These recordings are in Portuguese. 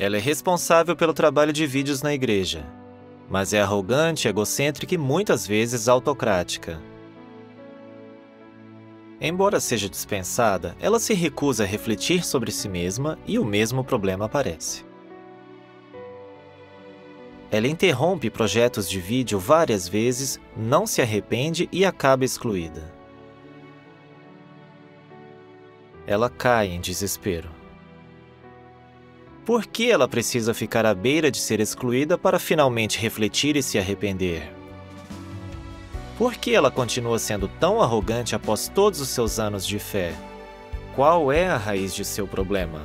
Ela é responsável pelo trabalho de vídeos na igreja, mas é arrogante, egocêntrica e muitas vezes autocrática. Embora seja dispensada, ela se recusa a refletir sobre si mesma e o mesmo problema aparece. Ela interrompe projetos de vídeo várias vezes, não se arrepende e acaba excluída. Ela cai em desespero. Por que ela precisa ficar à beira de ser excluída para finalmente refletir e se arrepender? Por que ela continua sendo tão arrogante após todos os seus anos de fé? Qual é a raiz de seu problema?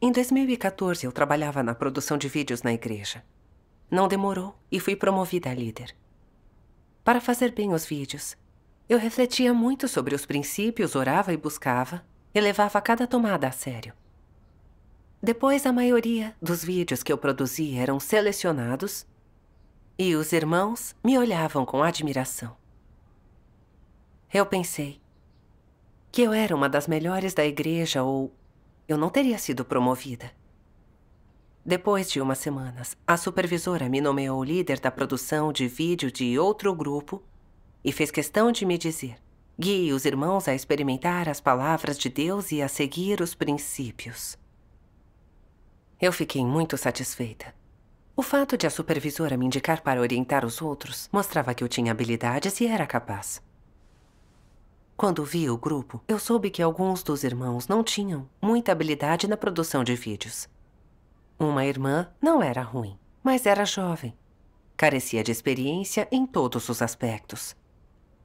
Em 2014, eu trabalhava na produção de vídeos na igreja. Não demorou e fui promovida a líder. Para fazer bem os vídeos, eu refletia muito sobre os princípios, orava e buscava, e levava cada tomada a sério. Depois, a maioria dos vídeos que eu produzia eram selecionados e os irmãos me olhavam com admiração. Eu pensei que eu era uma das melhores da igreja ou eu não teria sido promovida. Depois de umas semanas, a supervisora me nomeou líder da produção de vídeo de outro grupo e fez questão de me dizer: guie os irmãos a experimentar as palavras de Deus e a seguir os princípios. Eu fiquei muito satisfeita. O fato de a supervisora me indicar para orientar os outros mostrava que eu tinha habilidades e era capaz. Quando vi o grupo, eu soube que alguns dos irmãos não tinham muita habilidade na produção de vídeos. Uma irmã não era ruim, mas era jovem. Carecia de experiência em todos os aspectos.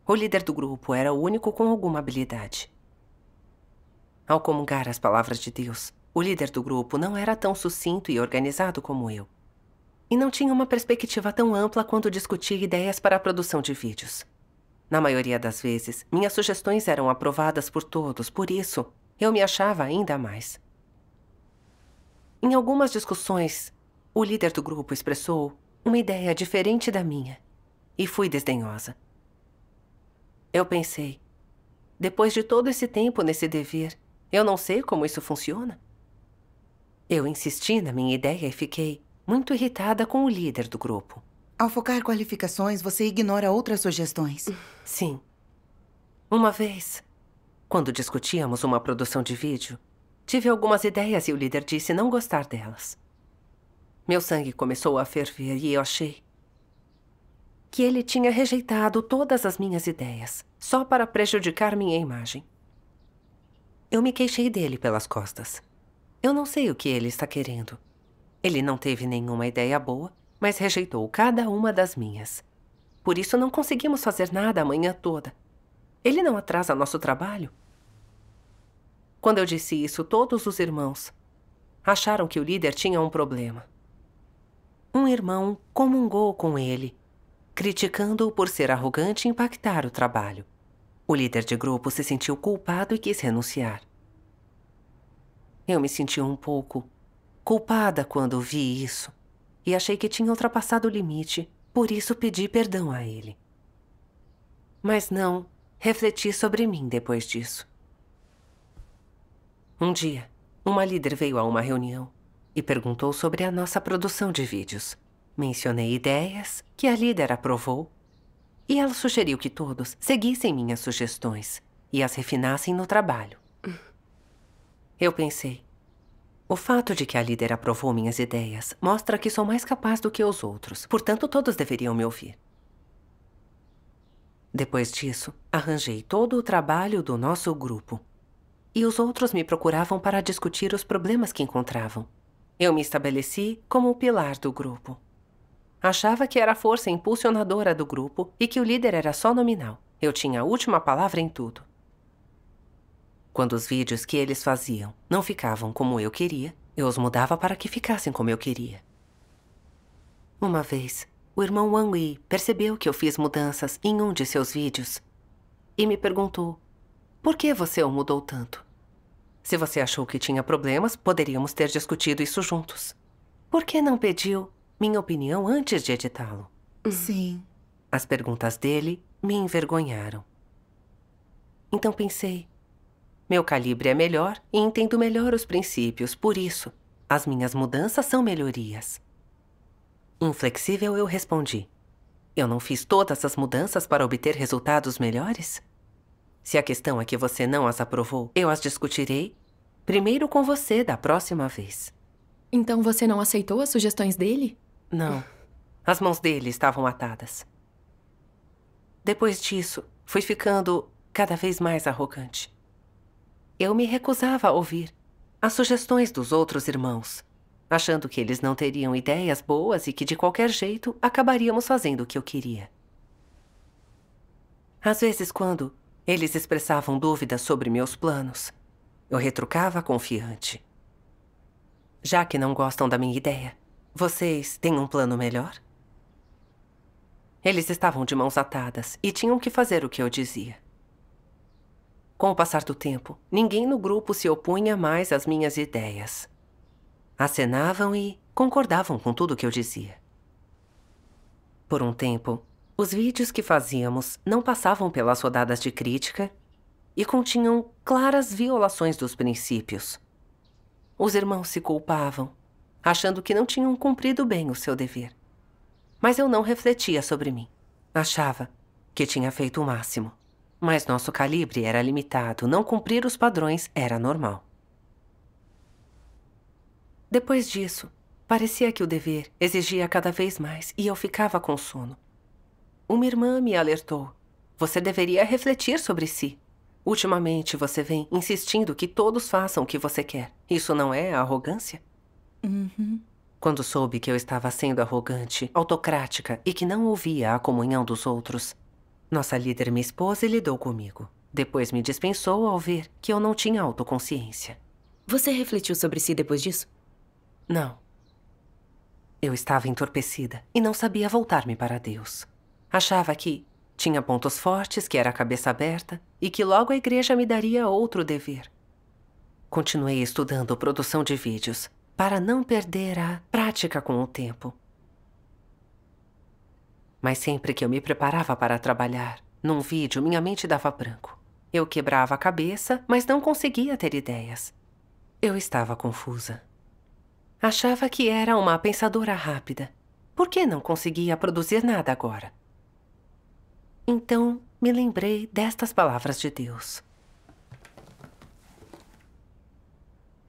O líder do grupo era o único com alguma habilidade. Ao comungar as palavras de Deus, o líder do grupo não era tão sucinto e organizado como eu. E não tinha uma perspectiva tão ampla quando discutia ideias para a produção de vídeos. Na maioria das vezes, minhas sugestões eram aprovadas por todos, por isso, eu me achava ainda mais. Em algumas discussões, o líder do grupo expressou uma ideia diferente da minha e fui desdenhosa. Eu pensei, depois de todo esse tempo nesse dever, eu não sei como isso funciona. Eu insisti na minha ideia e fiquei muito irritada com o líder do grupo. Ao focar qualificações, você ignora outras sugestões. Sim. Uma vez, quando discutíamos uma produção de vídeo, Tive algumas ideias e o líder disse não gostar delas. Meu sangue começou a ferver e eu achei que ele tinha rejeitado todas as minhas ideias, só para prejudicar minha imagem. Eu me queixei dele pelas costas. Eu não sei o que ele está querendo. Ele não teve nenhuma ideia boa, mas rejeitou cada uma das minhas. Por isso não conseguimos fazer nada a manhã toda. Ele não atrasa nosso trabalho, quando eu disse isso, todos os irmãos acharam que o líder tinha um problema. Um irmão comungou com ele, criticando-o por ser arrogante e impactar o trabalho. O líder de grupo se sentiu culpado e quis renunciar. Eu me senti um pouco culpada quando vi isso e achei que tinha ultrapassado o limite, por isso pedi perdão a ele. Mas não refleti sobre mim depois disso. Um dia, uma líder veio a uma reunião e perguntou sobre a nossa produção de vídeos. Mencionei ideias que a líder aprovou e ela sugeriu que todos seguissem minhas sugestões e as refinassem no trabalho. Eu pensei, o fato de que a líder aprovou minhas ideias mostra que sou mais capaz do que os outros, portanto, todos deveriam me ouvir. Depois disso, arranjei todo o trabalho do nosso grupo e os outros me procuravam para discutir os problemas que encontravam. Eu me estabeleci como o pilar do grupo. Achava que era a força impulsionadora do grupo e que o líder era só nominal. Eu tinha a última palavra em tudo. Quando os vídeos que eles faziam não ficavam como eu queria, eu os mudava para que ficassem como eu queria. Uma vez, o irmão Wang Yi percebeu que eu fiz mudanças em um de seus vídeos e me perguntou: Por que você o mudou tanto? Se você achou que tinha problemas, poderíamos ter discutido isso juntos. Por que não pediu minha opinião antes de editá-lo? Uhum. Sim. As perguntas dele me envergonharam. Então pensei, meu calibre é melhor e entendo melhor os princípios, por isso, as minhas mudanças são melhorias. Inflexível, eu respondi. Eu não fiz todas as mudanças para obter resultados melhores? Se a questão é que você não as aprovou, eu as discutirei primeiro com você da próxima vez. Então você não aceitou as sugestões dele? Não. As mãos dele estavam atadas. Depois disso, fui ficando cada vez mais arrogante. Eu me recusava a ouvir as sugestões dos outros irmãos, achando que eles não teriam ideias boas e que, de qualquer jeito, acabaríamos fazendo o que eu queria. Às vezes, quando eles expressavam dúvidas sobre meus planos. Eu retrucava confiante. Já que não gostam da minha ideia, vocês têm um plano melhor? Eles estavam de mãos atadas e tinham que fazer o que eu dizia. Com o passar do tempo, ninguém no grupo se opunha mais às minhas ideias. Acenavam e concordavam com tudo o que eu dizia. Por um tempo, os vídeos que fazíamos não passavam pelas rodadas de crítica e continham claras violações dos princípios. Os irmãos se culpavam, achando que não tinham cumprido bem o seu dever. Mas eu não refletia sobre mim. Achava que tinha feito o máximo. Mas nosso calibre era limitado, não cumprir os padrões era normal. Depois disso, parecia que o dever exigia cada vez mais e eu ficava com sono. Uma irmã me alertou. Você deveria refletir sobre si. Ultimamente você vem insistindo que todos façam o que você quer. Isso não é arrogância? Uhum. Quando soube que eu estava sendo arrogante, autocrática e que não ouvia a comunhão dos outros, nossa líder me expôs e lidou comigo. Depois me dispensou ao ver que eu não tinha autoconsciência. Você refletiu sobre si depois disso? Não. Eu estava entorpecida e não sabia voltar-me para Deus. Achava que tinha pontos fortes, que era a cabeça aberta e que logo a igreja me daria outro dever. Continuei estudando produção de vídeos para não perder a prática com o tempo. Mas sempre que eu me preparava para trabalhar, num vídeo minha mente dava branco. Eu quebrava a cabeça, mas não conseguia ter ideias. Eu estava confusa. Achava que era uma pensadora rápida. Por que não conseguia produzir nada agora? Então me lembrei destas palavras de Deus.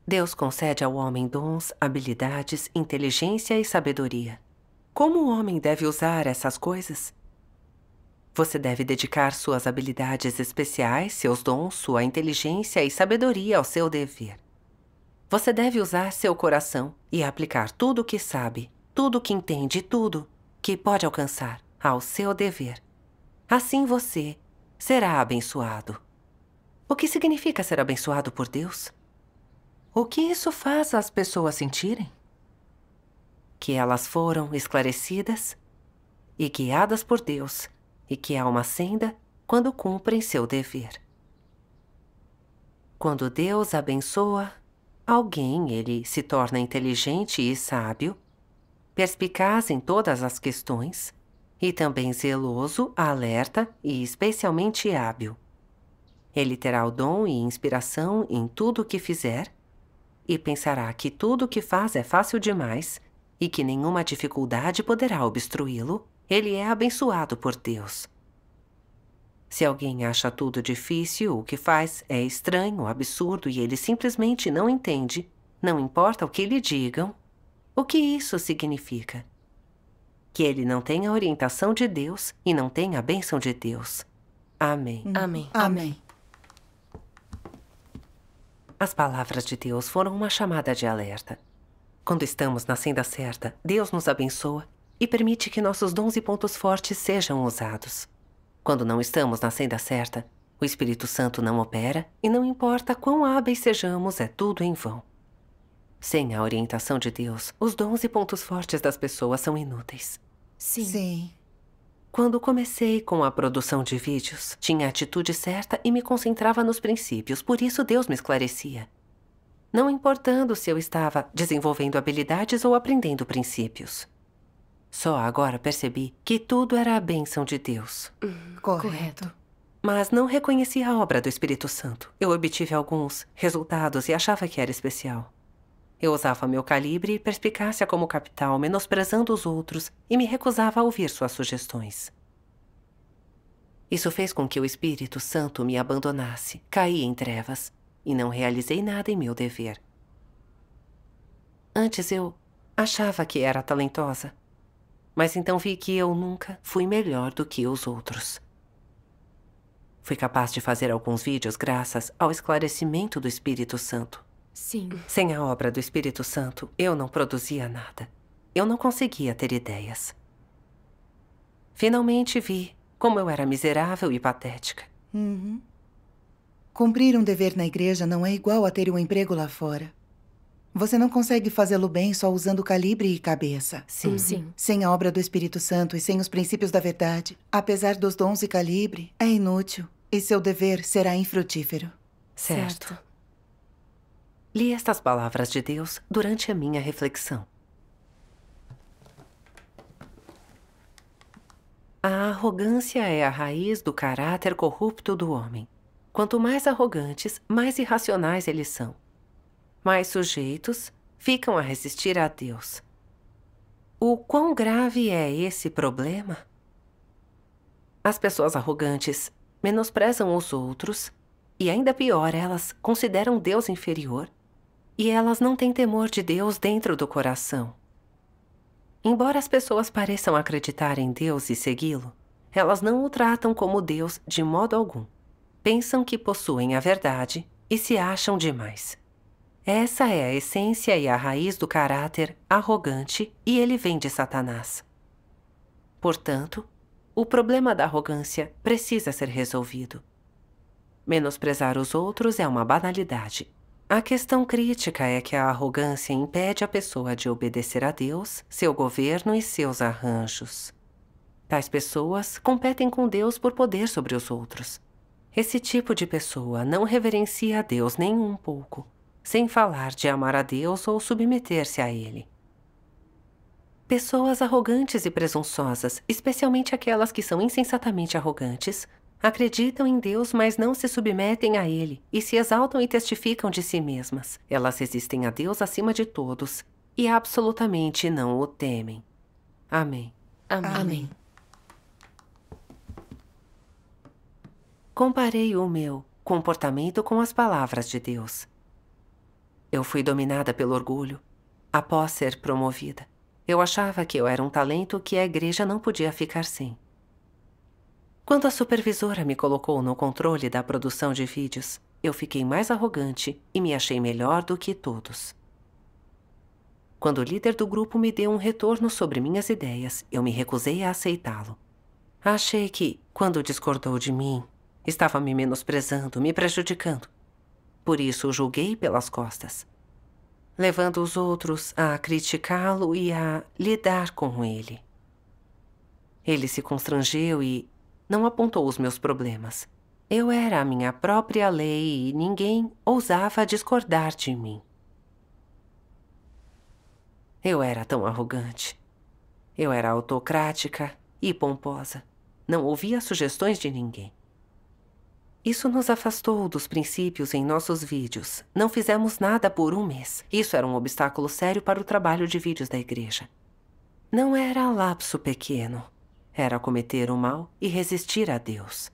Deus concede ao homem dons, habilidades, inteligência e sabedoria. Como o homem deve usar essas coisas? Você deve dedicar suas habilidades especiais, seus dons, sua inteligência e sabedoria ao seu dever. Você deve usar seu coração e aplicar tudo o que sabe, tudo o que entende, tudo que pode alcançar ao seu dever. Assim você será abençoado. O que significa ser abençoado por Deus? O que isso faz às pessoas sentirem? Que elas foram esclarecidas e guiadas por Deus, e que há uma senda quando cumprem seu dever. Quando Deus abençoa alguém, ele se torna inteligente e sábio, perspicaz em todas as questões, e também zeloso, alerta e especialmente hábil. Ele terá o dom e inspiração em tudo o que fizer e pensará que tudo o que faz é fácil demais e que nenhuma dificuldade poderá obstruí-lo. Ele é abençoado por Deus. Se alguém acha tudo difícil, o que faz é estranho, absurdo e ele simplesmente não entende, não importa o que lhe digam, o que isso significa? que ele não tenha a orientação de Deus e não tenha a bênção de Deus. Uhum. Amém. Amém. Amém. As palavras de Deus foram uma chamada de alerta. Quando estamos na senda certa, Deus nos abençoa e permite que nossos dons e pontos fortes sejam usados. Quando não estamos na senda certa, o Espírito Santo não opera e não importa quão hábeis sejamos, é tudo em vão. Sem a orientação de Deus, os dons e pontos fortes das pessoas são inúteis. Sim. Sim. Quando comecei com a produção de vídeos, tinha a atitude certa e me concentrava nos princípios, por isso Deus me esclarecia. Não importando se eu estava desenvolvendo habilidades ou aprendendo princípios. Só agora percebi que tudo era a bênção de Deus. Uhum. correto. correto. Mas não reconheci a obra do Espírito Santo. Eu obtive alguns resultados e achava que era especial. Eu usava meu calibre e perspicácia como capital, menosprezando os outros, e me recusava a ouvir suas sugestões. Isso fez com que o Espírito Santo me abandonasse, caí em trevas, e não realizei nada em meu dever. Antes eu achava que era talentosa, mas então vi que eu nunca fui melhor do que os outros. Fui capaz de fazer alguns vídeos graças ao esclarecimento do Espírito Santo. Sim. Sem a obra do Espírito Santo, eu não produzia nada. Eu não conseguia ter ideias. Finalmente vi como eu era miserável e patética. Uhum. Cumprir um dever na igreja não é igual a ter um emprego lá fora. Você não consegue fazê-lo bem só usando calibre e cabeça. Sim, uhum. sim. Sem a obra do Espírito Santo e sem os princípios da verdade, apesar dos dons e calibre, é inútil e seu dever será infrutífero. certo. certo. Li estas palavras de Deus durante a minha reflexão. A arrogância é a raiz do caráter corrupto do homem. Quanto mais arrogantes, mais irracionais eles são. Mais sujeitos ficam a resistir a Deus. O quão grave é esse problema? As pessoas arrogantes menosprezam os outros e, ainda pior, elas consideram Deus inferior e elas não têm temor de Deus dentro do coração. Embora as pessoas pareçam acreditar em Deus e segui-lo, elas não o tratam como Deus de modo algum. Pensam que possuem a verdade e se acham demais. Essa é a essência e a raiz do caráter arrogante e ele vem de Satanás. Portanto, o problema da arrogância precisa ser resolvido. Menosprezar os outros é uma banalidade, a questão crítica é que a arrogância impede a pessoa de obedecer a Deus, seu governo e seus arranjos. Tais pessoas competem com Deus por poder sobre os outros. Esse tipo de pessoa não reverencia a Deus nem um pouco, sem falar de amar a Deus ou submeter-se a Ele. Pessoas arrogantes e presunçosas, especialmente aquelas que são insensatamente arrogantes, Acreditam em Deus, mas não se submetem a Ele, e se exaltam e testificam de si mesmas. Elas resistem a Deus acima de todos e absolutamente não o temem. Amém. Amém. Amém. Comparei o meu comportamento com as palavras de Deus. Eu fui dominada pelo orgulho após ser promovida. Eu achava que eu era um talento que a igreja não podia ficar sem. Quando a supervisora me colocou no controle da produção de vídeos, eu fiquei mais arrogante e me achei melhor do que todos. Quando o líder do grupo me deu um retorno sobre minhas ideias, eu me recusei a aceitá-lo. Achei que, quando discordou de mim, estava me menosprezando, me prejudicando. Por isso o julguei pelas costas, levando os outros a criticá-lo e a lidar com ele. Ele se constrangeu e, não apontou os meus problemas. Eu era a minha própria lei e ninguém ousava discordar de mim. Eu era tão arrogante. Eu era autocrática e pomposa. Não ouvia sugestões de ninguém. Isso nos afastou dos princípios em nossos vídeos. Não fizemos nada por um mês. Isso era um obstáculo sério para o trabalho de vídeos da igreja. Não era lapso pequeno era cometer o mal e resistir a Deus.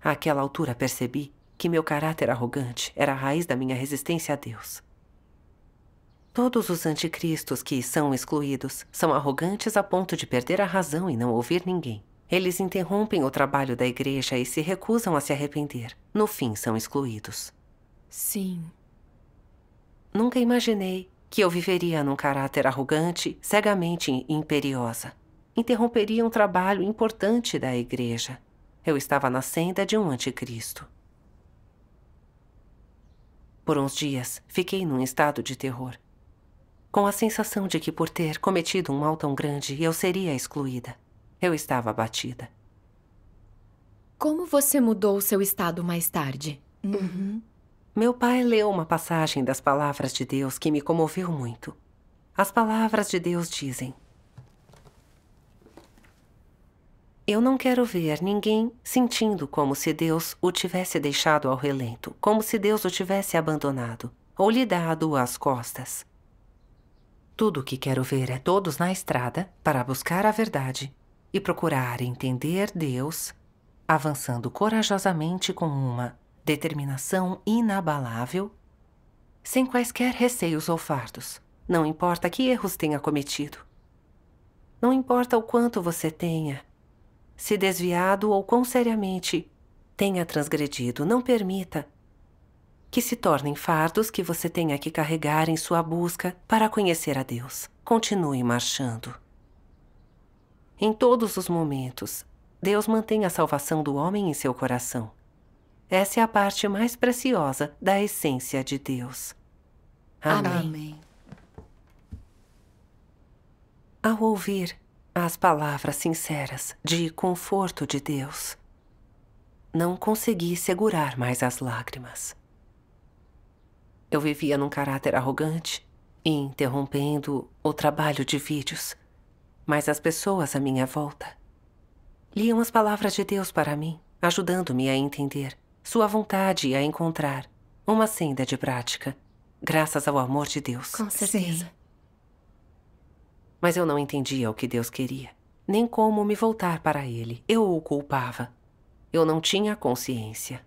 Àquela altura percebi que meu caráter arrogante era a raiz da minha resistência a Deus. Todos os anticristos que são excluídos são arrogantes a ponto de perder a razão e não ouvir ninguém. Eles interrompem o trabalho da igreja e se recusam a se arrepender. No fim, são excluídos. Sim. Nunca imaginei que eu viveria num caráter arrogante, cegamente imperiosa interromperia um trabalho importante da igreja. Eu estava na senda de um anticristo. Por uns dias, fiquei num estado de terror. Com a sensação de que, por ter cometido um mal tão grande, eu seria excluída. Eu estava abatida. Como você mudou seu estado mais tarde? Uhum. Meu pai leu uma passagem das palavras de Deus que me comoveu muito. As palavras de Deus dizem: Eu não quero ver ninguém sentindo como se Deus o tivesse deixado ao relento, como se Deus o tivesse abandonado ou lhe dado as costas. Tudo o que quero ver é todos na estrada para buscar a verdade e procurar entender Deus, avançando corajosamente com uma determinação inabalável, sem quaisquer receios ou fardos, não importa que erros tenha cometido. Não importa o quanto você tenha se desviado ou quão seriamente tenha transgredido, não permita que se tornem fardos que você tenha que carregar em sua busca para conhecer a Deus. Continue marchando. Em todos os momentos, Deus mantém a salvação do homem em seu coração. Essa é a parte mais preciosa da essência de Deus. Amém. Amém. Ao ouvir as palavras sinceras de conforto de Deus. Não consegui segurar mais as lágrimas. Eu vivia num caráter arrogante interrompendo o trabalho de vídeos, mas as pessoas à minha volta liam as palavras de Deus para mim, ajudando-me a entender sua vontade e a encontrar uma senda de prática, graças ao amor de Deus. Com certeza. Sim. Mas eu não entendia o que Deus queria, nem como me voltar para Ele. Eu o culpava. Eu não tinha consciência.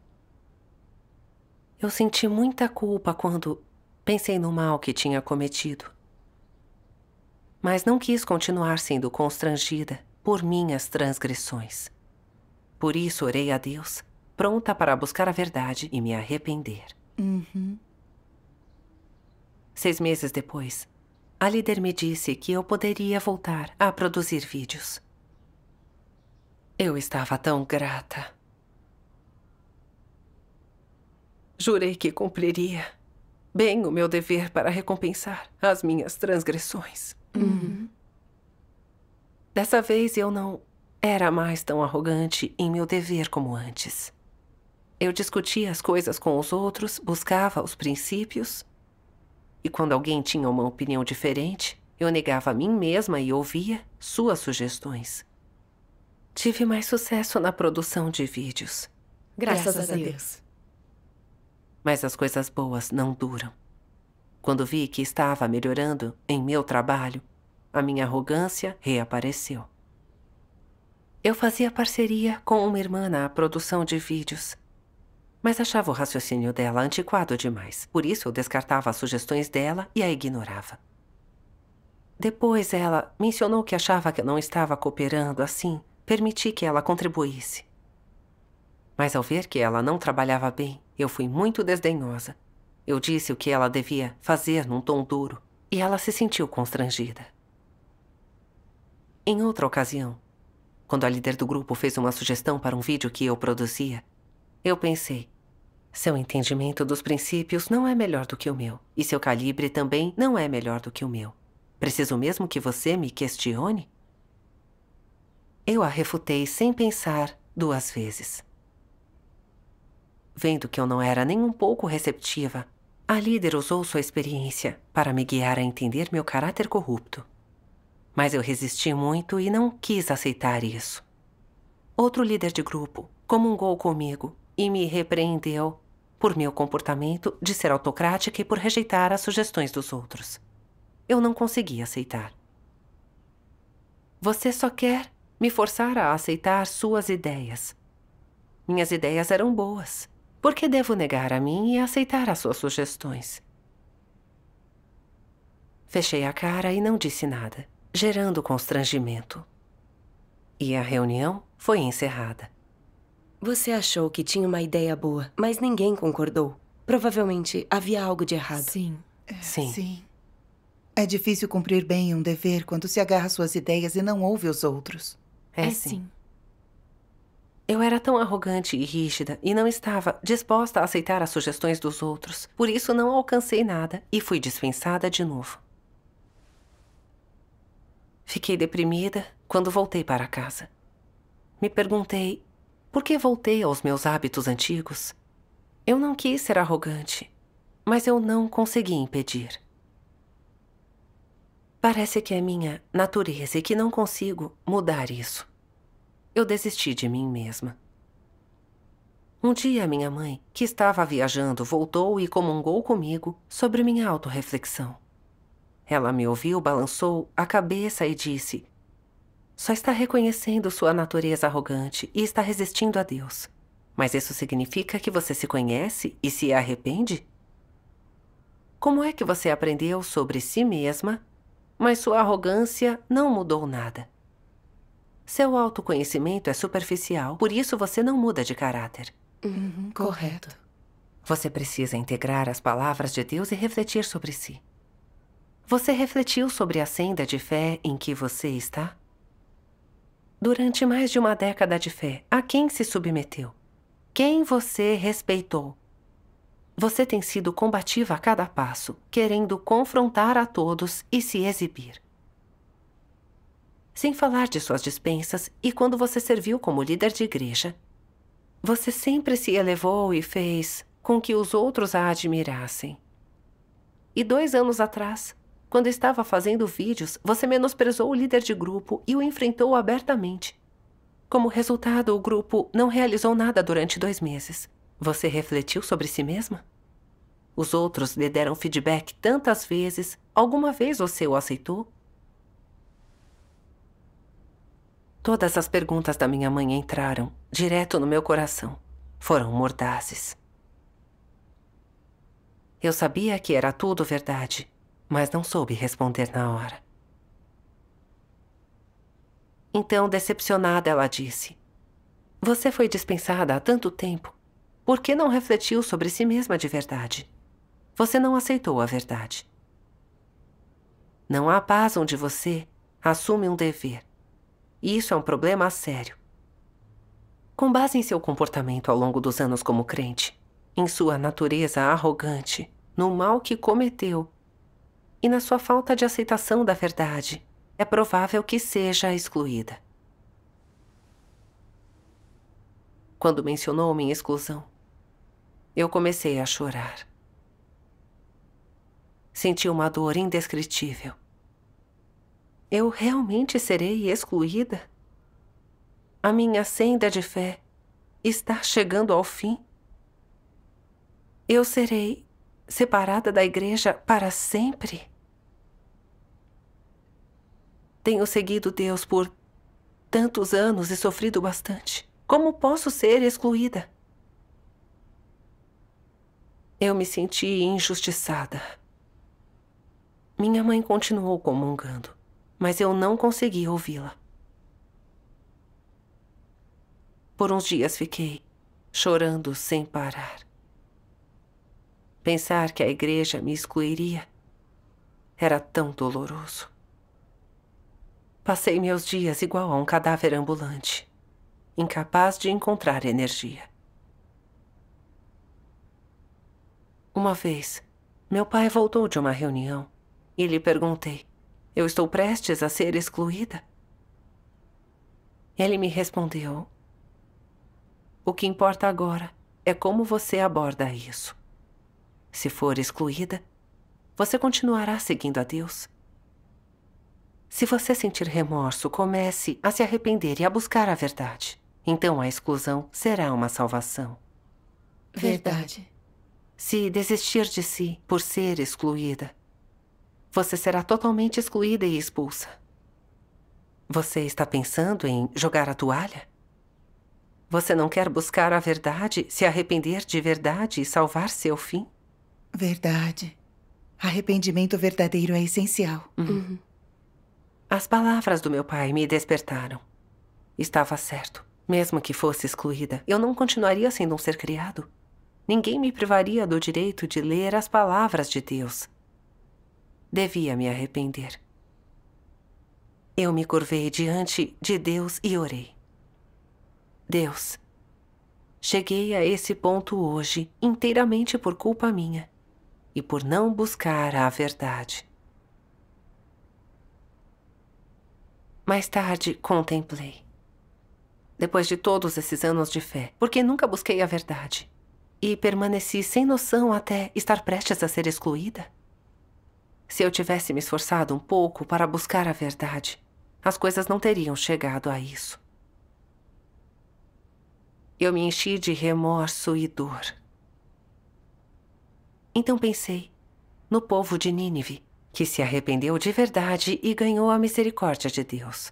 Eu senti muita culpa quando pensei no mal que tinha cometido. Mas não quis continuar sendo constrangida por minhas transgressões. Por isso orei a Deus, pronta para buscar a verdade e me arrepender. Uhum. Seis meses depois, a líder me disse que eu poderia voltar a produzir vídeos. Eu estava tão grata. Jurei que cumpriria bem o meu dever para recompensar as minhas transgressões. Uhum. Dessa vez eu não era mais tão arrogante em meu dever como antes. Eu discutia as coisas com os outros, buscava os princípios e quando alguém tinha uma opinião diferente, eu negava a mim mesma e ouvia suas sugestões. Tive mais sucesso na produção de vídeos. Graças, Graças a Deus. Deus. Mas as coisas boas não duram. Quando vi que estava melhorando em meu trabalho, a minha arrogância reapareceu. Eu fazia parceria com uma irmã na produção de vídeos mas achava o raciocínio dela antiquado demais. Por isso eu descartava as sugestões dela e a ignorava. Depois ela mencionou que achava que eu não estava cooperando, assim, permiti que ela contribuísse. Mas ao ver que ela não trabalhava bem, eu fui muito desdenhosa. Eu disse o que ela devia fazer num tom duro, e ela se sentiu constrangida. Em outra ocasião, quando a líder do grupo fez uma sugestão para um vídeo que eu produzia, eu pensei: seu entendimento dos princípios não é melhor do que o meu, e seu calibre também não é melhor do que o meu. Preciso mesmo que você me questione? Eu a refutei sem pensar duas vezes. Vendo que eu não era nem um pouco receptiva, a líder usou sua experiência para me guiar a entender meu caráter corrupto. Mas eu resisti muito e não quis aceitar isso. Outro líder de grupo comungou comigo e me repreendeu por meu comportamento, de ser autocrática e por rejeitar as sugestões dos outros. Eu não consegui aceitar. Você só quer me forçar a aceitar suas ideias. Minhas ideias eram boas. Por que devo negar a mim e aceitar as suas sugestões? Fechei a cara e não disse nada, gerando constrangimento. E a reunião foi encerrada. Você achou que tinha uma ideia boa, mas ninguém concordou. Provavelmente havia algo de errado. Sim. É, sim. Sim. É difícil cumprir bem um dever quando se agarra suas ideias e não ouve os outros. É, é sim. sim. Eu era tão arrogante e rígida e não estava disposta a aceitar as sugestões dos outros. Por isso, não alcancei nada e fui dispensada de novo. Fiquei deprimida quando voltei para casa. Me perguntei por que voltei aos meus hábitos antigos? Eu não quis ser arrogante, mas eu não consegui impedir. Parece que é minha natureza e que não consigo mudar isso. Eu desisti de mim mesma. Um dia, minha mãe, que estava viajando, voltou e comungou comigo sobre minha autorreflexão. Ela me ouviu, balançou a cabeça e disse: só está reconhecendo sua natureza arrogante e está resistindo a Deus. Mas isso significa que você se conhece e se arrepende? Como é que você aprendeu sobre si mesma, mas sua arrogância não mudou nada? Seu autoconhecimento é superficial, por isso você não muda de caráter. Uhum, correto. Você precisa integrar as palavras de Deus e refletir sobre si. Você refletiu sobre a senda de fé em que você está? Durante mais de uma década de fé, a quem se submeteu? Quem você respeitou? Você tem sido combativa a cada passo, querendo confrontar a todos e se exibir. Sem falar de suas dispensas e quando você serviu como líder de igreja, você sempre se elevou e fez com que os outros a admirassem. E dois anos atrás, quando estava fazendo vídeos, você menosprezou o líder de grupo e o enfrentou abertamente. Como resultado, o grupo não realizou nada durante dois meses. Você refletiu sobre si mesma? Os outros lhe deram feedback tantas vezes, alguma vez você o aceitou? Todas as perguntas da minha mãe entraram direto no meu coração. Foram mordazes. Eu sabia que era tudo verdade, mas não soube responder na hora. Então, decepcionada, ela disse: Você foi dispensada há tanto tempo. Por que não refletiu sobre si mesma de verdade? Você não aceitou a verdade. Não há paz onde você assume um dever. Isso é um problema sério. Com base em seu comportamento ao longo dos anos como crente, em sua natureza arrogante, no mal que cometeu e na sua falta de aceitação da verdade, é provável que seja excluída. Quando mencionou minha exclusão, eu comecei a chorar. Senti uma dor indescritível. Eu realmente serei excluída? A minha senda de fé está chegando ao fim? Eu serei separada da igreja para sempre? Tenho seguido Deus por tantos anos e sofrido bastante. Como posso ser excluída? Eu me senti injustiçada. Minha mãe continuou comungando, mas eu não consegui ouvi-la. Por uns dias fiquei chorando sem parar. Pensar que a igreja me excluiria era tão doloroso. Passei meus dias igual a um cadáver ambulante, incapaz de encontrar energia. Uma vez, meu pai voltou de uma reunião e lhe perguntei: Eu estou prestes a ser excluída? Ele me respondeu: O que importa agora é como você aborda isso. Se for excluída, você continuará seguindo a Deus se você sentir remorso, comece a se arrepender e a buscar a verdade. Então a exclusão será uma salvação. Verdade. Se desistir de si por ser excluída, você será totalmente excluída e expulsa. Você está pensando em jogar a toalha? Você não quer buscar a verdade, se arrepender de verdade e salvar seu fim? Verdade. Arrependimento verdadeiro é essencial. Uhum. Uhum. As palavras do meu pai me despertaram. Estava certo. Mesmo que fosse excluída, eu não continuaria sendo um ser criado. Ninguém me privaria do direito de ler as palavras de Deus. Devia me arrepender. Eu me curvei diante de Deus e orei. Deus, cheguei a esse ponto hoje inteiramente por culpa minha e por não buscar a verdade. Mais tarde, contemplei. Depois de todos esses anos de fé, porque nunca busquei a verdade. E permaneci sem noção até estar prestes a ser excluída. Se eu tivesse me esforçado um pouco para buscar a verdade, as coisas não teriam chegado a isso. Eu me enchi de remorso e dor. Então pensei no povo de Nínive que se arrependeu de verdade e ganhou a misericórdia de Deus.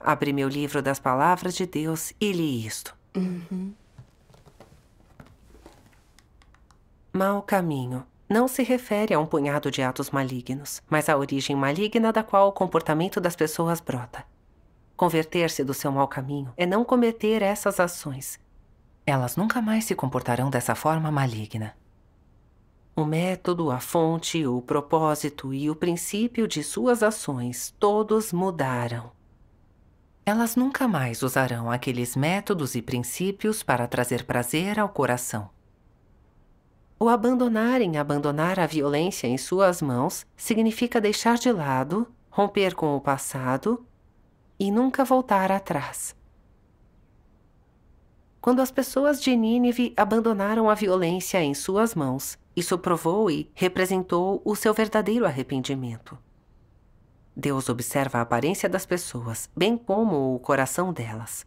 Abri meu livro das palavras de Deus e li isto. Uhum. caminho não se refere a um punhado de atos malignos, mas à origem maligna da qual o comportamento das pessoas brota. Converter-se do seu mau caminho é não cometer essas ações. Elas nunca mais se comportarão dessa forma maligna o método, a fonte, o propósito e o princípio de suas ações todos mudaram. Elas nunca mais usarão aqueles métodos e princípios para trazer prazer ao coração. O abandonarem abandonar a violência em suas mãos significa deixar de lado, romper com o passado e nunca voltar atrás. Quando as pessoas de Nínive abandonaram a violência em suas mãos, isso provou e representou o seu verdadeiro arrependimento. Deus observa a aparência das pessoas, bem como o coração delas.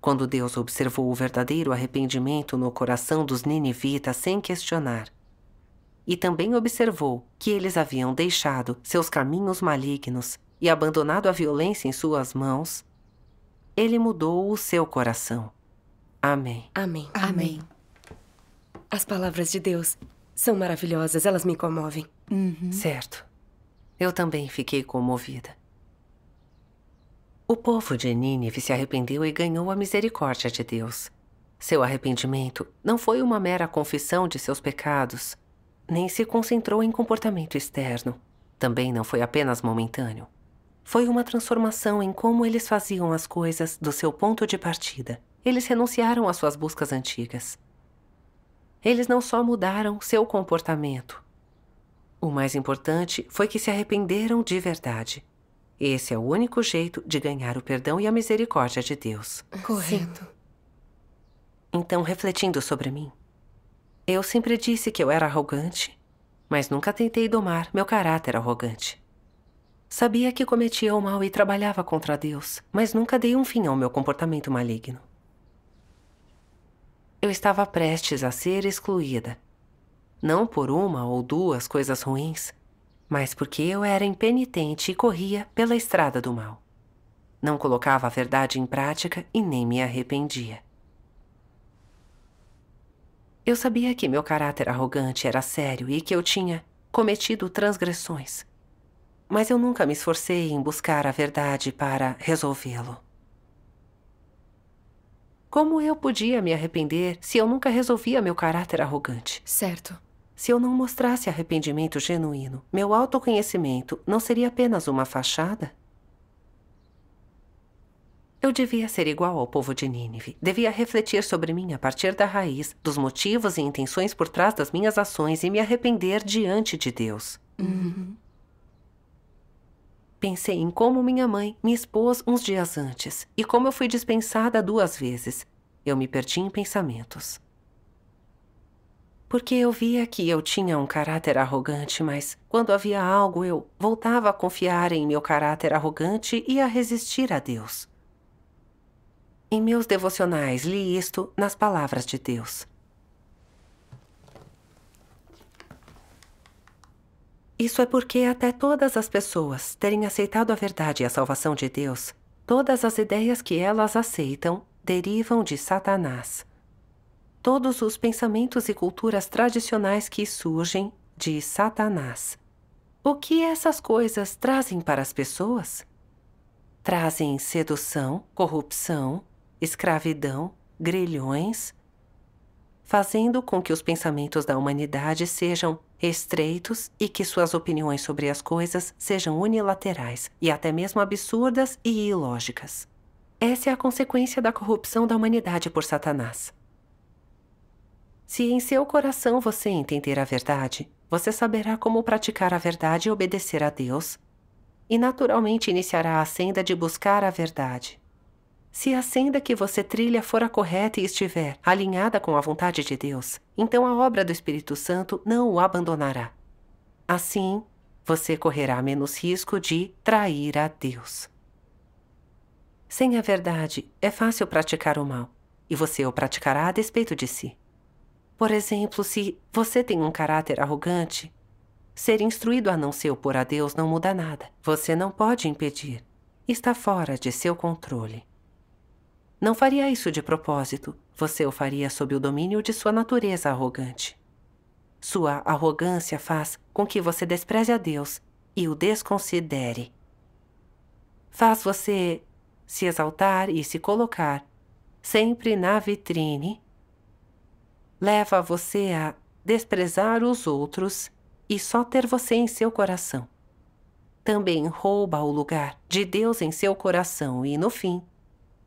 Quando Deus observou o verdadeiro arrependimento no coração dos ninivitas sem questionar, e também observou que eles haviam deixado seus caminhos malignos e abandonado a violência em suas mãos, ele mudou o seu coração. Amém. Amém. Amém. As palavras de Deus são maravilhosas, elas me comovem. Uhum. Certo. Eu também fiquei comovida. O povo de Nínive se arrependeu e ganhou a misericórdia de Deus. Seu arrependimento não foi uma mera confissão de seus pecados, nem se concentrou em comportamento externo. Também não foi apenas momentâneo. Foi uma transformação em como eles faziam as coisas do seu ponto de partida. Eles renunciaram às suas buscas antigas eles não só mudaram seu comportamento. O mais importante foi que se arrependeram de verdade. Esse é o único jeito de ganhar o perdão e a misericórdia de Deus. Correto. Sim. Então, refletindo sobre mim, eu sempre disse que eu era arrogante, mas nunca tentei domar meu caráter arrogante. Sabia que cometia o mal e trabalhava contra Deus, mas nunca dei um fim ao meu comportamento maligno eu estava prestes a ser excluída. Não por uma ou duas coisas ruins, mas porque eu era impenitente e corria pela estrada do mal. Não colocava a verdade em prática e nem me arrependia. Eu sabia que meu caráter arrogante era sério e que eu tinha cometido transgressões, mas eu nunca me esforcei em buscar a verdade para resolvê-lo. Como eu podia me arrepender se eu nunca resolvia meu caráter arrogante? Certo. Se eu não mostrasse arrependimento genuíno, meu autoconhecimento não seria apenas uma fachada? Eu devia ser igual ao povo de Nínive. Devia refletir sobre mim a partir da raiz, dos motivos e intenções por trás das minhas ações e me arrepender diante de Deus. Uhum. Pensei em como minha mãe me expôs uns dias antes e como eu fui dispensada duas vezes. Eu me perdi em pensamentos. Porque eu via que eu tinha um caráter arrogante, mas quando havia algo eu voltava a confiar em meu caráter arrogante e a resistir a Deus. Em meus devocionais li isto nas palavras de Deus. Isso é porque, até todas as pessoas terem aceitado a verdade e a salvação de Deus, todas as ideias que elas aceitam derivam de Satanás. Todos os pensamentos e culturas tradicionais que surgem de Satanás. O que essas coisas trazem para as pessoas? Trazem sedução, corrupção, escravidão, grilhões, fazendo com que os pensamentos da humanidade sejam estreitos e que suas opiniões sobre as coisas sejam unilaterais e até mesmo absurdas e ilógicas. Essa é a consequência da corrupção da humanidade por Satanás. Se em seu coração você entender a verdade, você saberá como praticar a verdade e obedecer a Deus, e naturalmente iniciará a senda de buscar a verdade. Se a senda que você trilha for a correta e estiver alinhada com a vontade de Deus, então a obra do Espírito Santo não o abandonará. Assim, você correrá menos risco de trair a Deus. Sem a verdade, é fácil praticar o mal, e você o praticará a despeito de si. Por exemplo, se você tem um caráter arrogante, ser instruído a não ser opor por a Deus não muda nada. Você não pode impedir. Está fora de seu controle. Não faria isso de propósito. Você o faria sob o domínio de sua natureza arrogante. Sua arrogância faz com que você despreze a Deus e o desconsidere. Faz você se exaltar e se colocar sempre na vitrine. Leva você a desprezar os outros e só ter você em seu coração. Também rouba o lugar de Deus em seu coração e, no fim,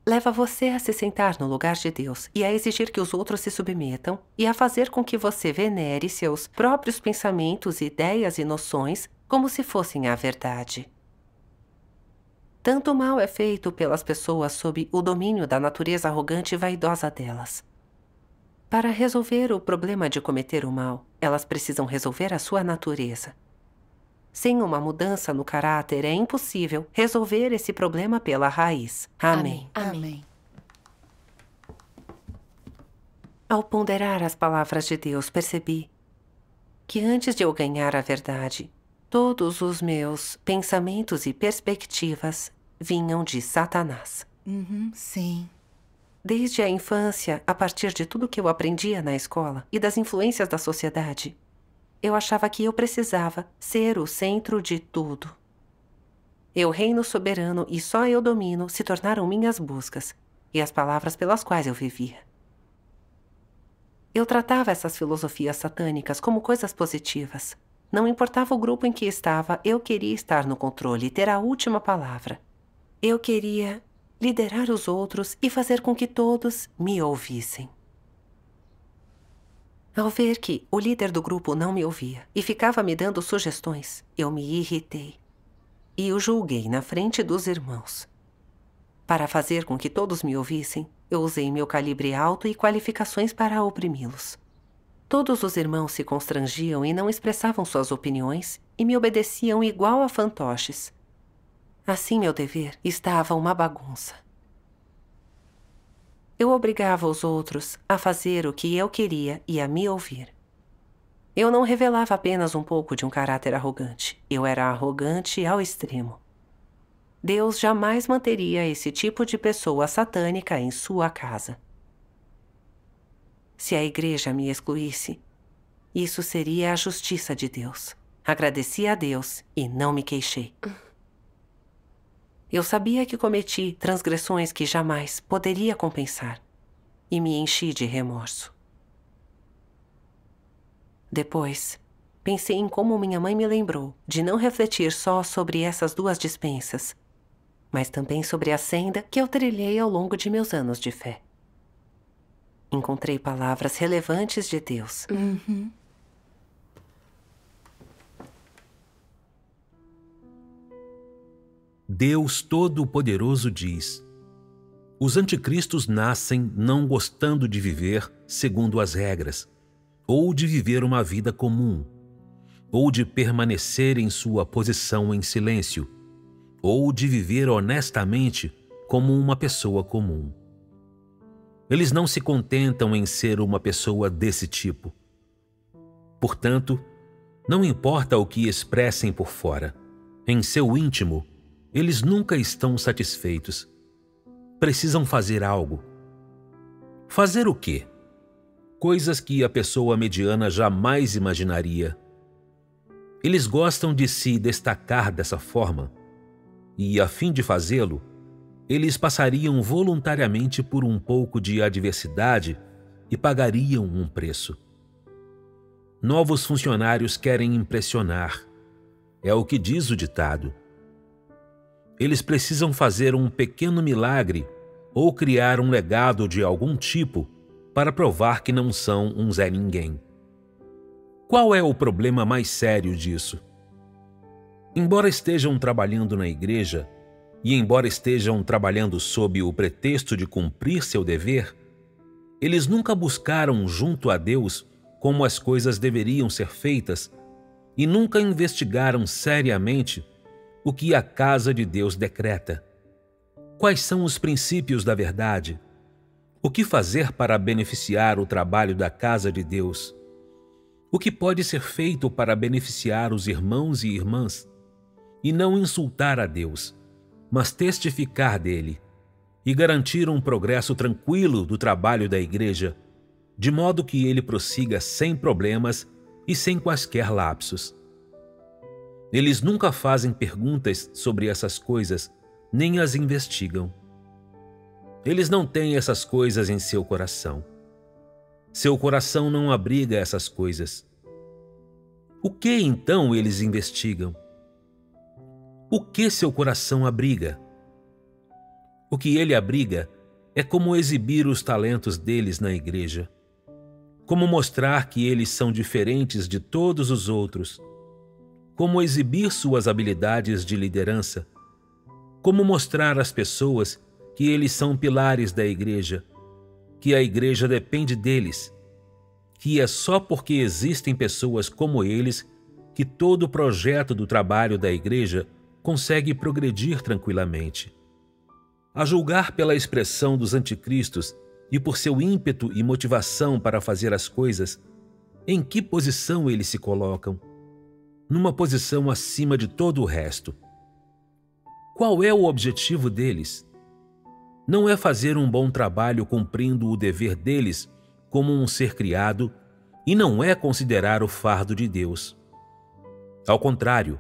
leva você a se sentar no lugar de Deus e a exigir que os outros se submetam e a fazer com que você venere seus próprios pensamentos, ideias e noções como se fossem a verdade. Tanto mal é feito pelas pessoas sob o domínio da natureza arrogante e vaidosa delas. Para resolver o problema de cometer o mal, elas precisam resolver a sua natureza, sem uma mudança no caráter, é impossível resolver esse problema pela raiz. Amém. Amém. Amém. Ao ponderar as palavras de Deus, percebi que antes de eu ganhar a verdade, todos os meus pensamentos e perspectivas vinham de Satanás. Uhum, sim. Desde a infância, a partir de tudo que eu aprendia na escola e das influências da sociedade, eu achava que eu precisava ser o centro de tudo. Eu reino soberano e só eu domino se tornaram minhas buscas e as palavras pelas quais eu vivia. Eu tratava essas filosofias satânicas como coisas positivas. Não importava o grupo em que estava, eu queria estar no controle e ter a última palavra. Eu queria liderar os outros e fazer com que todos me ouvissem. Ao ver que o líder do grupo não me ouvia e ficava me dando sugestões, eu me irritei e o julguei na frente dos irmãos. Para fazer com que todos me ouvissem, eu usei meu calibre alto e qualificações para oprimi-los. Todos os irmãos se constrangiam e não expressavam suas opiniões e me obedeciam igual a fantoches. Assim, meu dever estava uma bagunça eu obrigava os outros a fazer o que eu queria e a me ouvir. Eu não revelava apenas um pouco de um caráter arrogante, eu era arrogante ao extremo. Deus jamais manteria esse tipo de pessoa satânica em sua casa. Se a igreja me excluísse, isso seria a justiça de Deus. Agradeci a Deus e não me queixei. Eu sabia que cometi transgressões que jamais poderia compensar e me enchi de remorso. Depois, pensei em como minha mãe me lembrou de não refletir só sobre essas duas dispensas, mas também sobre a senda que eu trilhei ao longo de meus anos de fé. Encontrei palavras relevantes de Deus. Uhum. Deus Todo-Poderoso diz: Os anticristos nascem não gostando de viver segundo as regras, ou de viver uma vida comum, ou de permanecer em sua posição em silêncio, ou de viver honestamente como uma pessoa comum. Eles não se contentam em ser uma pessoa desse tipo. Portanto, não importa o que expressem por fora, em seu íntimo, eles nunca estão satisfeitos. Precisam fazer algo. Fazer o quê? Coisas que a pessoa mediana jamais imaginaria. Eles gostam de se destacar dessa forma, e a fim de fazê-lo, eles passariam voluntariamente por um pouco de adversidade e pagariam um preço. Novos funcionários querem impressionar. É o que diz o ditado. Eles precisam fazer um pequeno milagre ou criar um legado de algum tipo para provar que não são um Zé Ninguém. Qual é o problema mais sério disso? Embora estejam trabalhando na igreja e embora estejam trabalhando sob o pretexto de cumprir seu dever, eles nunca buscaram junto a Deus como as coisas deveriam ser feitas e nunca investigaram seriamente o que a casa de Deus decreta. Quais são os princípios da verdade? O que fazer para beneficiar o trabalho da casa de Deus? O que pode ser feito para beneficiar os irmãos e irmãs? E não insultar a Deus, mas testificar dele e garantir um progresso tranquilo do trabalho da igreja, de modo que ele prossiga sem problemas e sem quaisquer lapsos. Eles nunca fazem perguntas sobre essas coisas, nem as investigam. Eles não têm essas coisas em seu coração. Seu coração não abriga essas coisas. O que então eles investigam? O que seu coração abriga? O que ele abriga é como exibir os talentos deles na igreja, como mostrar que eles são diferentes de todos os outros como exibir suas habilidades de liderança, como mostrar às pessoas que eles são pilares da igreja, que a igreja depende deles, que é só porque existem pessoas como eles que todo o projeto do trabalho da igreja consegue progredir tranquilamente. A julgar pela expressão dos anticristos e por seu ímpeto e motivação para fazer as coisas, em que posição eles se colocam? numa posição acima de todo o resto. Qual é o objetivo deles? Não é fazer um bom trabalho cumprindo o dever deles como um ser criado e não é considerar o fardo de Deus. Ao contrário,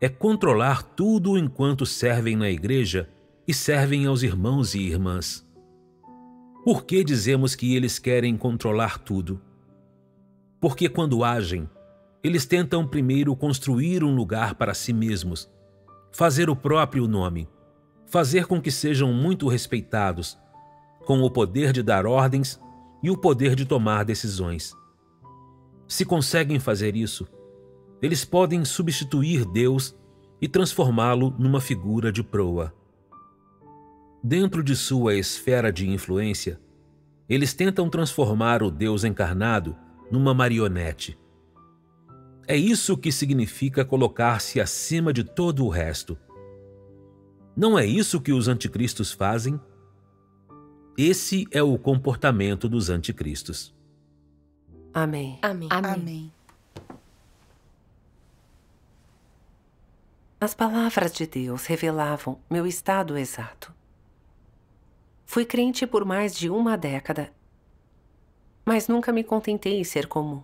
é controlar tudo enquanto servem na igreja e servem aos irmãos e irmãs. Por que dizemos que eles querem controlar tudo? Porque quando agem, eles tentam primeiro construir um lugar para si mesmos, fazer o próprio nome, fazer com que sejam muito respeitados, com o poder de dar ordens e o poder de tomar decisões. Se conseguem fazer isso, eles podem substituir Deus e transformá-lo numa figura de proa. Dentro de sua esfera de influência, eles tentam transformar o Deus encarnado numa marionete. É isso que significa colocar-se acima de todo o resto. Não é isso que os anticristos fazem? Esse é o comportamento dos anticristos. Amém. Amém. Amém. Amém. As palavras de Deus revelavam meu estado exato. Fui crente por mais de uma década, mas nunca me contentei em ser comum.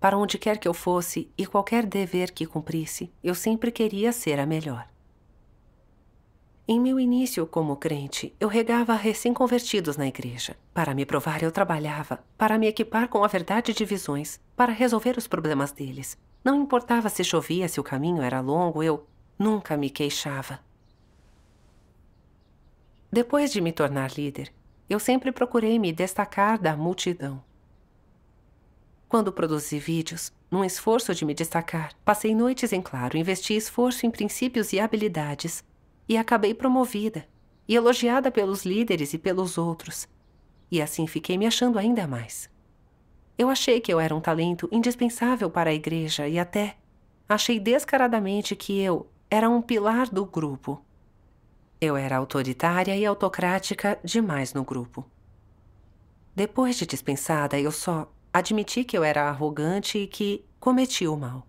Para onde quer que eu fosse e qualquer dever que cumprisse, eu sempre queria ser a melhor. Em meu início como crente, eu regava recém-convertidos na igreja. Para me provar, eu trabalhava, para me equipar com a verdade de visões, para resolver os problemas deles. Não importava se chovia, se o caminho era longo, eu nunca me queixava. Depois de me tornar líder, eu sempre procurei me destacar da multidão. Quando produzi vídeos, num esforço de me destacar, passei noites em claro, investi esforço em princípios e habilidades e acabei promovida e elogiada pelos líderes e pelos outros. E assim fiquei me achando ainda mais. Eu achei que eu era um talento indispensável para a igreja e até achei descaradamente que eu era um pilar do grupo. Eu era autoritária e autocrática demais no grupo. Depois de dispensada, eu só Admiti que eu era arrogante e que cometi o mal.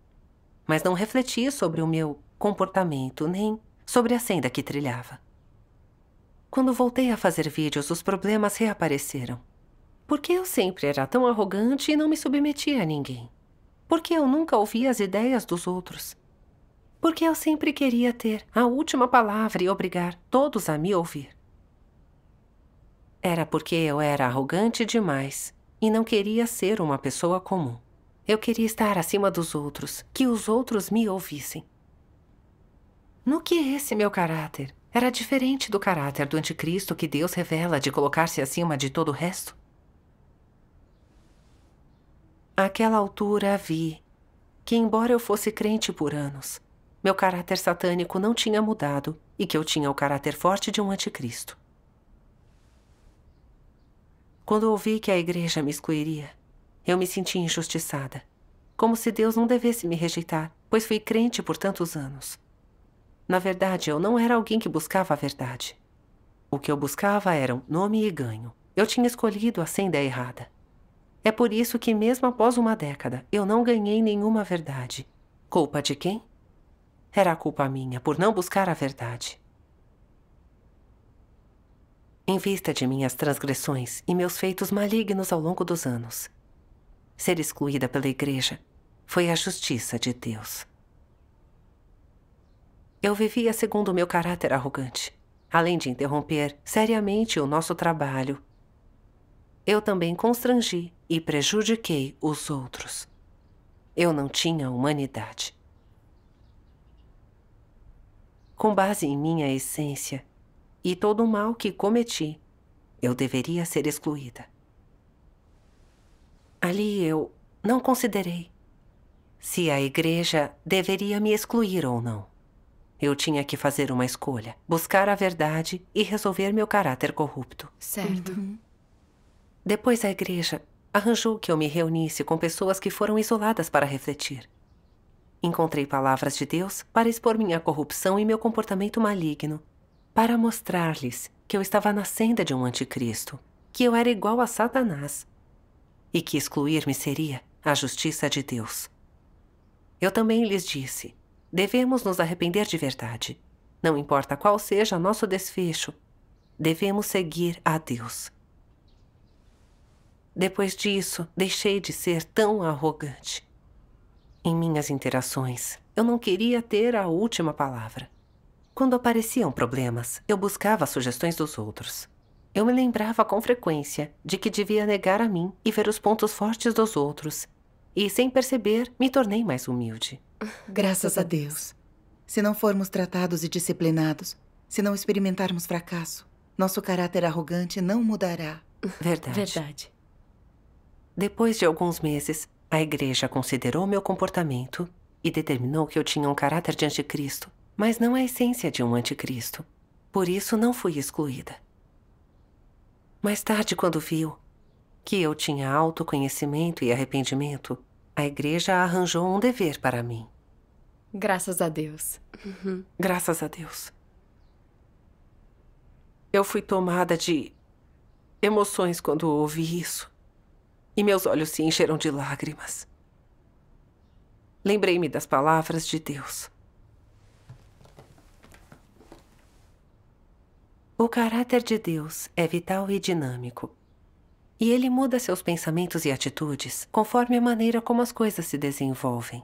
Mas não refleti sobre o meu comportamento, nem sobre a senda que trilhava. Quando voltei a fazer vídeos, os problemas reapareceram. Por que eu sempre era tão arrogante e não me submetia a ninguém? Por que eu nunca ouvia as ideias dos outros? Por que eu sempre queria ter a última palavra e obrigar todos a me ouvir? Era porque eu era arrogante demais e não queria ser uma pessoa comum. Eu queria estar acima dos outros, que os outros me ouvissem. No que esse meu caráter era diferente do caráter do anticristo que Deus revela de colocar-se acima de todo o resto? Àquela altura vi que, embora eu fosse crente por anos, meu caráter satânico não tinha mudado e que eu tinha o caráter forte de um anticristo. Quando ouvi que a igreja me excluiria, eu me senti injustiçada. Como se Deus não devesse me rejeitar, pois fui crente por tantos anos. Na verdade, eu não era alguém que buscava a verdade. O que eu buscava eram nome e ganho. Eu tinha escolhido a senda errada. É por isso que, mesmo após uma década, eu não ganhei nenhuma verdade. Culpa de quem? Era culpa minha por não buscar a verdade em vista de minhas transgressões e meus feitos malignos ao longo dos anos. Ser excluída pela igreja foi a justiça de Deus. Eu vivia segundo o meu caráter arrogante, além de interromper seriamente o nosso trabalho. Eu também constrangi e prejudiquei os outros. Eu não tinha humanidade. Com base em minha essência, e todo o mal que cometi, eu deveria ser excluída. Ali eu não considerei se a igreja deveria me excluir ou não. Eu tinha que fazer uma escolha, buscar a verdade e resolver meu caráter corrupto. Certo. Uhum. Depois a igreja arranjou que eu me reunisse com pessoas que foram isoladas para refletir. Encontrei palavras de Deus para expor minha corrupção e meu comportamento maligno para mostrar-lhes que eu estava na senda de um anticristo, que eu era igual a Satanás e que excluir-me seria a justiça de Deus. Eu também lhes disse: devemos nos arrepender de verdade. Não importa qual seja nosso desfecho, devemos seguir a Deus. Depois disso, deixei de ser tão arrogante. Em minhas interações, eu não queria ter a última palavra. Quando apareciam problemas, eu buscava sugestões dos outros. Eu me lembrava com frequência de que devia negar a mim e ver os pontos fortes dos outros. E, sem perceber, me tornei mais humilde. Graças a Deus. Se não formos tratados e disciplinados, se não experimentarmos fracasso, nosso caráter arrogante não mudará. Verdade. Verdade. Depois de alguns meses, a igreja considerou meu comportamento e determinou que eu tinha um caráter de anticristo mas não é a essência de um anticristo. Por isso não fui excluída. Mais tarde, quando viu que eu tinha autoconhecimento e arrependimento, a igreja arranjou um dever para mim. Graças a Deus. Uhum. Graças a Deus. Eu fui tomada de emoções quando ouvi isso. E meus olhos se encheram de lágrimas. Lembrei-me das palavras de Deus. O caráter de Deus é vital e dinâmico. E ele muda seus pensamentos e atitudes conforme a maneira como as coisas se desenvolvem.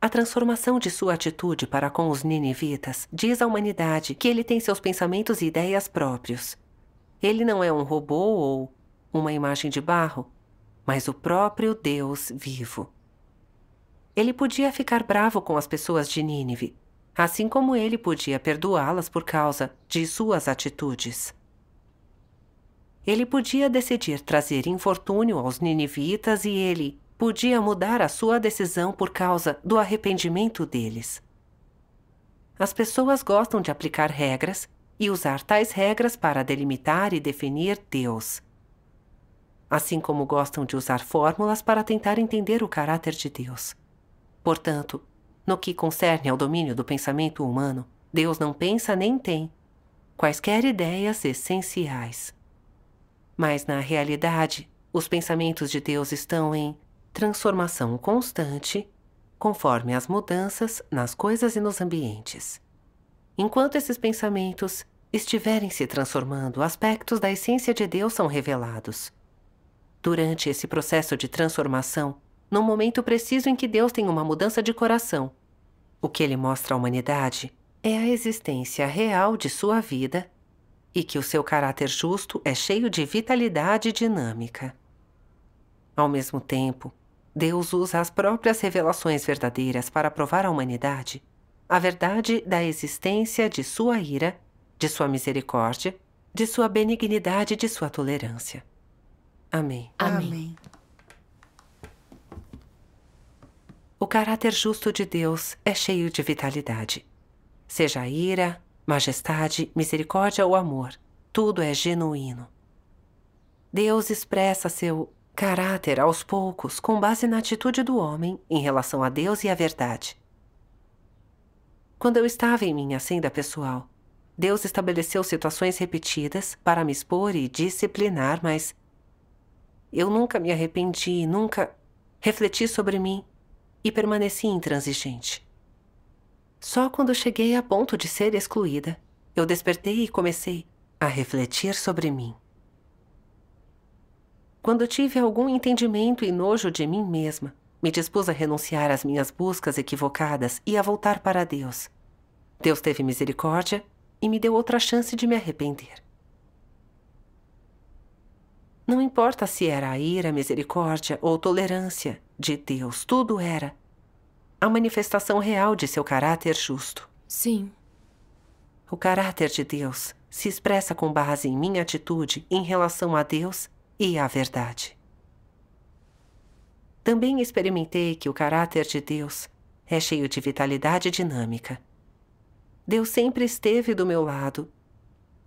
A transformação de sua atitude para com os ninivitas diz à humanidade que ele tem seus pensamentos e ideias próprios. Ele não é um robô ou uma imagem de barro, mas o próprio Deus vivo. Ele podia ficar bravo com as pessoas de Nínive, assim como ele podia perdoá-las por causa de suas atitudes. Ele podia decidir trazer infortúnio aos ninivitas e ele podia mudar a sua decisão por causa do arrependimento deles. As pessoas gostam de aplicar regras e usar tais regras para delimitar e definir Deus. Assim como gostam de usar fórmulas para tentar entender o caráter de Deus. Portanto, no que concerne ao domínio do pensamento humano, Deus não pensa nem tem quaisquer ideias essenciais. Mas, na realidade, os pensamentos de Deus estão em transformação constante, conforme as mudanças nas coisas e nos ambientes. Enquanto esses pensamentos estiverem se transformando, aspectos da essência de Deus são revelados. Durante esse processo de transformação, num momento preciso em que Deus tem uma mudança de coração. O que ele mostra à humanidade é a existência real de sua vida e que o seu caráter justo é cheio de vitalidade dinâmica. Ao mesmo tempo, Deus usa as próprias revelações verdadeiras para provar à humanidade a verdade da existência de sua ira, de sua misericórdia, de sua benignidade e de sua tolerância. Amém. Amém. Amém. O caráter justo de Deus é cheio de vitalidade. Seja a ira, majestade, misericórdia ou amor, tudo é genuíno. Deus expressa seu caráter aos poucos com base na atitude do homem em relação a Deus e à verdade. Quando eu estava em minha senda pessoal, Deus estabeleceu situações repetidas para me expor e disciplinar, mas eu nunca me arrependi, nunca refleti sobre mim e permaneci intransigente. Só quando cheguei a ponto de ser excluída, eu despertei e comecei a refletir sobre mim. Quando tive algum entendimento e nojo de mim mesma, me dispus a renunciar às minhas buscas equivocadas e a voltar para Deus. Deus teve misericórdia e me deu outra chance de me arrepender. Não importa se era a ira, misericórdia ou tolerância, de Deus, tudo era a manifestação real de seu caráter justo. Sim. O caráter de Deus se expressa com base em minha atitude em relação a Deus e à verdade. Também experimentei que o caráter de Deus é cheio de vitalidade dinâmica. Deus sempre esteve do meu lado,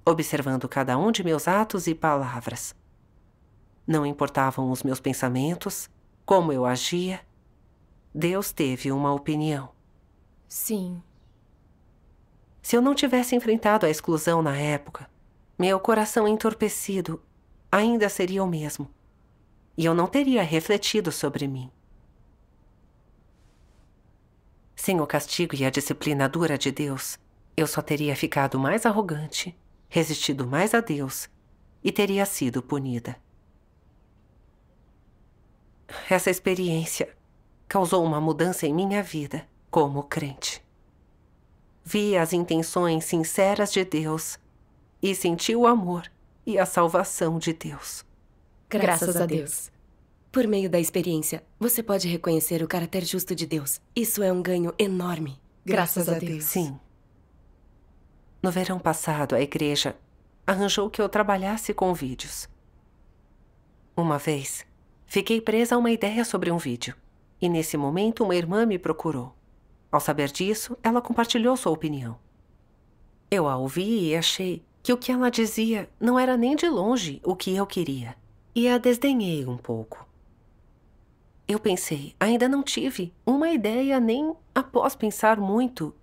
observando cada um de meus atos e palavras. Não importavam os meus pensamentos, como eu agia, Deus teve uma opinião. Sim. Se eu não tivesse enfrentado a exclusão na época, meu coração entorpecido ainda seria o mesmo. E eu não teria refletido sobre mim. Sem o castigo e a disciplina dura de Deus, eu só teria ficado mais arrogante, resistido mais a Deus e teria sido punida. Essa experiência causou uma mudança em minha vida como crente. Vi as intenções sinceras de Deus e senti o amor e a salvação de Deus. Graças a Deus. Por meio da experiência, você pode reconhecer o caráter justo de Deus. Isso é um ganho enorme. Graças, Graças a Deus. Sim. No verão passado, a igreja arranjou que eu trabalhasse com vídeos. Uma vez, Fiquei presa a uma ideia sobre um vídeo. E nesse momento, uma irmã me procurou. Ao saber disso, ela compartilhou sua opinião. Eu a ouvi e achei que o que ela dizia não era nem de longe o que eu queria. E a desdenhei um pouco. Eu pensei, ainda não tive uma ideia nem após pensar muito.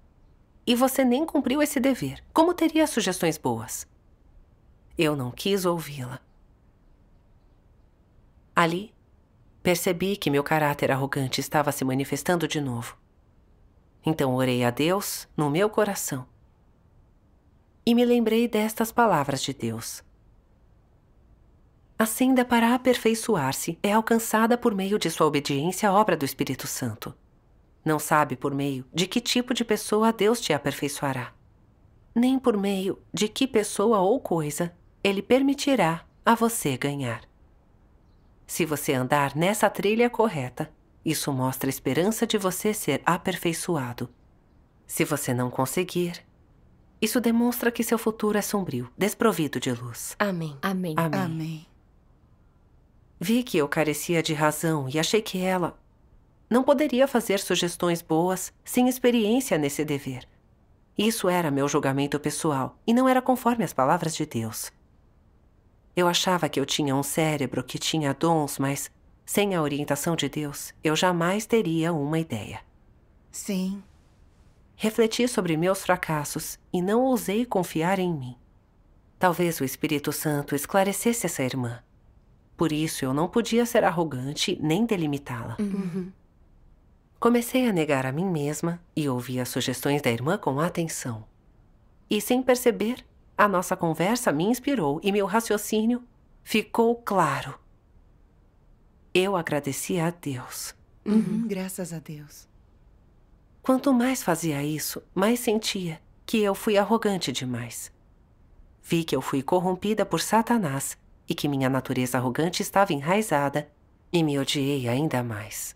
E você nem cumpriu esse dever. Como teria sugestões boas? Eu não quis ouvi-la. Ali, percebi que meu caráter arrogante estava se manifestando de novo. Então orei a Deus no meu coração. E me lembrei destas palavras de Deus. A assim, senda para aperfeiçoar-se é alcançada por meio de sua obediência à obra do Espírito Santo. Não sabe por meio de que tipo de pessoa Deus te aperfeiçoará, nem por meio de que pessoa ou coisa Ele permitirá a você ganhar. Se você andar nessa trilha correta, isso mostra a esperança de você ser aperfeiçoado. Se você não conseguir, isso demonstra que seu futuro é sombrio, desprovido de luz. Amém. Amém. Amém. Amém. Vi que eu carecia de razão e achei que ela não poderia fazer sugestões boas sem experiência nesse dever. Isso era meu julgamento pessoal e não era conforme as palavras de Deus. Eu achava que eu tinha um cérebro que tinha dons, mas sem a orientação de Deus, eu jamais teria uma ideia. Sim. Refleti sobre meus fracassos e não ousei confiar em mim. Talvez o Espírito Santo esclarecesse essa irmã. Por isso, eu não podia ser arrogante nem delimitá-la. Uhum. uhum. Comecei a negar a mim mesma e ouvi as sugestões da irmã com atenção. E sem perceber, a nossa conversa me inspirou e meu raciocínio ficou claro. Eu agradeci a Deus. Uhum. uhum, graças a Deus. Quanto mais fazia isso, mais sentia que eu fui arrogante demais. Vi que eu fui corrompida por Satanás e que minha natureza arrogante estava enraizada e me odiei ainda mais.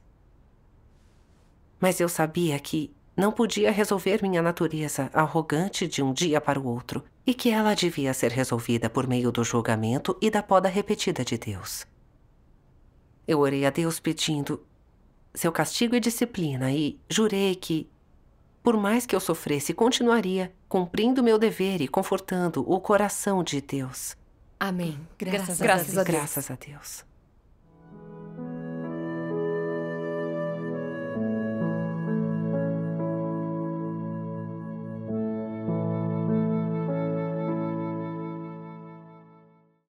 Mas eu sabia que não podia resolver minha natureza arrogante de um dia para o outro e que ela devia ser resolvida por meio do julgamento e da poda repetida de Deus. Eu orei a Deus pedindo seu castigo e disciplina e jurei que, por mais que eu sofresse, continuaria cumprindo meu dever e confortando o coração de Deus. Amém. Graças, graças, graças a Deus. Graças a Deus.